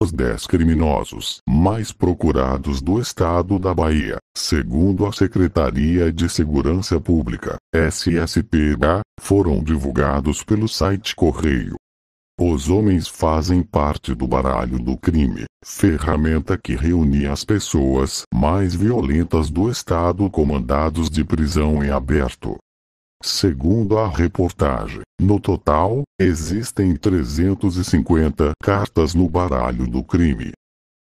os 10 criminosos mais procurados do estado da Bahia, segundo a Secretaria de Segurança Pública, SSPH, foram divulgados pelo site Correio. Os homens fazem parte do baralho do crime, ferramenta que reúne as pessoas mais violentas do estado comandados de prisão em aberto, Segundo a reportagem, no total, existem 350 cartas no baralho do crime.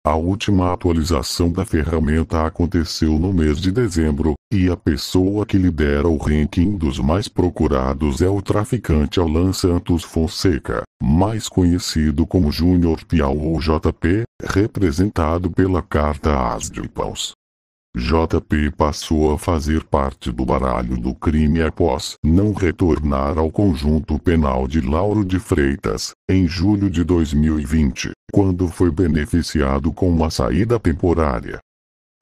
A última atualização da ferramenta aconteceu no mês de dezembro, e a pessoa que lidera o ranking dos mais procurados é o traficante Alan Santos Fonseca, mais conhecido como Júnior Piau ou JP, representado pela carta As de Paus. JP passou a fazer parte do baralho do crime após não retornar ao conjunto penal de Lauro de Freitas, em julho de 2020, quando foi beneficiado com uma saída temporária.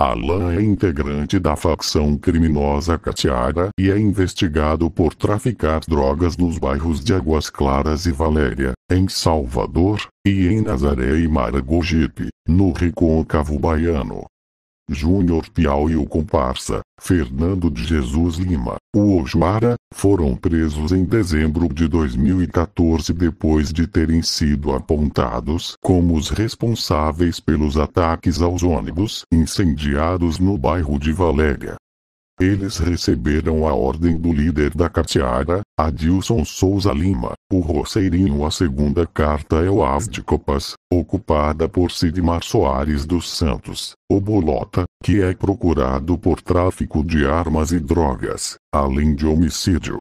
Alain é integrante da facção criminosa Catiara e é investigado por traficar drogas nos bairros de Águas Claras e Valéria, em Salvador, e em Nazaré e Maragogipe, no recôncavo baiano. Júnior Piau e o comparsa, Fernando de Jesus Lima, o Ojuara, foram presos em dezembro de 2014 depois de terem sido apontados como os responsáveis pelos ataques aos ônibus incendiados no bairro de Valéria. Eles receberam a ordem do líder da Catiara, Adilson Souza Lima, o Roceirinho. A segunda carta é o As de Copas, ocupada por Sidmar Soares dos Santos, o Bolota, que é procurado por tráfico de armas e drogas, além de homicídio.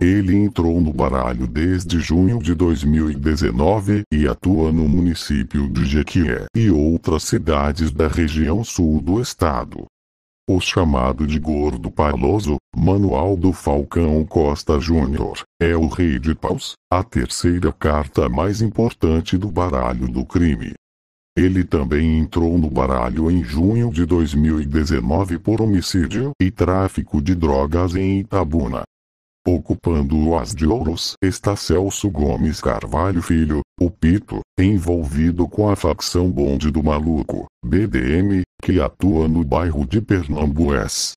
Ele entrou no baralho desde junho de 2019 e atua no município de Jequié e outras cidades da região sul do estado. O chamado de Gordo Paloso, Manual do Falcão Costa Júnior, é o Rei de Paus, a terceira carta mais importante do baralho do crime. Ele também entrou no baralho em junho de 2019 por homicídio e tráfico de drogas em Itabuna. Ocupando o as de ouros está Celso Gomes Carvalho Filho, o Pito, envolvido com a facção Bonde do Maluco, BDM, que atua no bairro de Pernambués.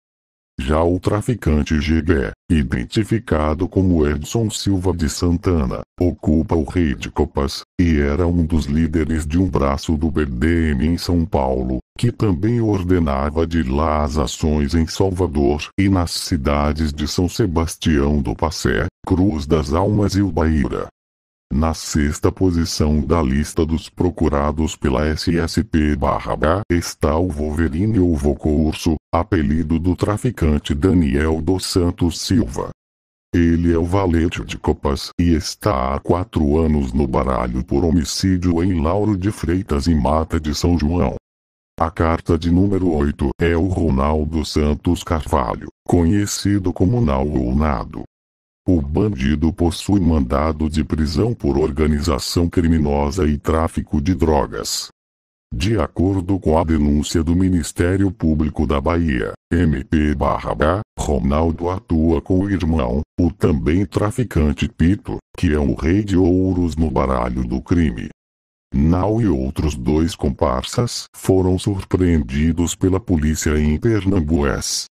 Já o traficante Gegé, identificado como Edson Silva de Santana, ocupa o Rei de Copas, e era um dos líderes de um braço do BDM em São Paulo, que também ordenava de lá as ações em Salvador e nas cidades de São Sebastião do Passé, Cruz das Almas e Ubaíra na sexta posição da lista dos procurados pela SSP-H está o Wolverine ou Vocurso, apelido do traficante Daniel dos Santos Silva. Ele é o valete de copas e está há quatro anos no baralho por homicídio em Lauro de Freitas e Mata de São João. A carta de número 8 é o Ronaldo Santos Carvalho, conhecido como Nau ou Nado, o bandido possui mandado de prisão por organização criminosa e tráfico de drogas. De acordo com a denúncia do Ministério Público da Bahia, MP/H, Ronaldo atua com o irmão, o também traficante Pito, que é o rei de ouros no baralho do crime. Nau e outros dois comparsas foram surpreendidos pela polícia em Pernambués.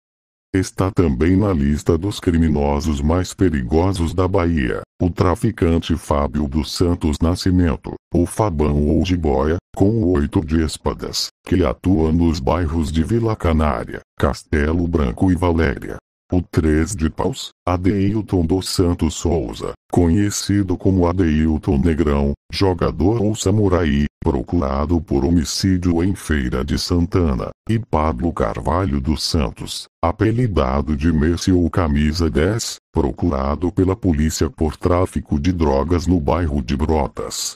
Está também na lista dos criminosos mais perigosos da Bahia, o traficante Fábio dos Santos Nascimento, o Fabão ou de Boia, com oito de espadas, que atua nos bairros de Vila Canária, Castelo Branco e Valéria, o 3 de paus, Adeilton dos Santos Souza, conhecido como Adeilton Negrão, jogador ou samurai, procurado por homicídio em Feira de Santana, e Pablo Carvalho dos Santos, apelidado de Messi ou Camisa 10, procurado pela polícia por tráfico de drogas no bairro de Brotas.